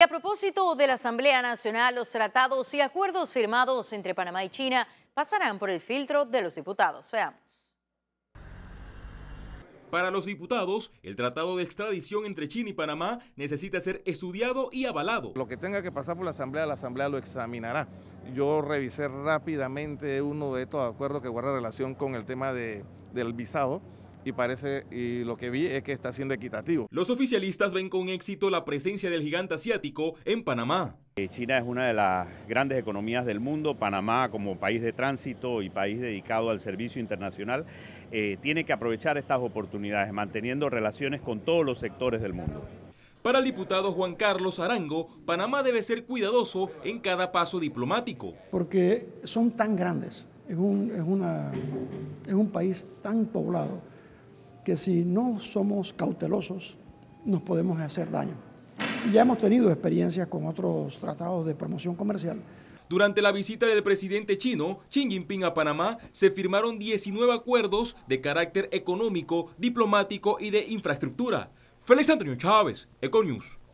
A propósito de la Asamblea Nacional, los tratados y acuerdos firmados entre Panamá y China pasarán por el filtro de los diputados. Veamos. Para los diputados, el tratado de extradición entre China y Panamá necesita ser estudiado y avalado. Lo que tenga que pasar por la Asamblea, la Asamblea lo examinará. Yo revisé rápidamente uno de estos acuerdos que guarda relación con el tema del visado y parece y lo que vi es que está siendo equitativo. Los oficialistas ven con éxito la presencia del gigante asiático en Panamá. Eh, China es una de las grandes economías del mundo. Panamá, como país de tránsito y país dedicado al servicio internacional, eh, tiene que aprovechar estas oportunidades, manteniendo relaciones con todos los sectores del mundo. Para el diputado Juan Carlos Arango, Panamá debe ser cuidadoso en cada paso diplomático. Porque son tan grandes, una, es un país tan poblado que si no somos cautelosos nos podemos hacer daño. ya hemos tenido experiencias con otros tratados de promoción comercial. Durante la visita del presidente chino Xi Jinping a Panamá, se firmaron 19 acuerdos de carácter económico, diplomático y de infraestructura. Félix Antonio Chávez, Econews.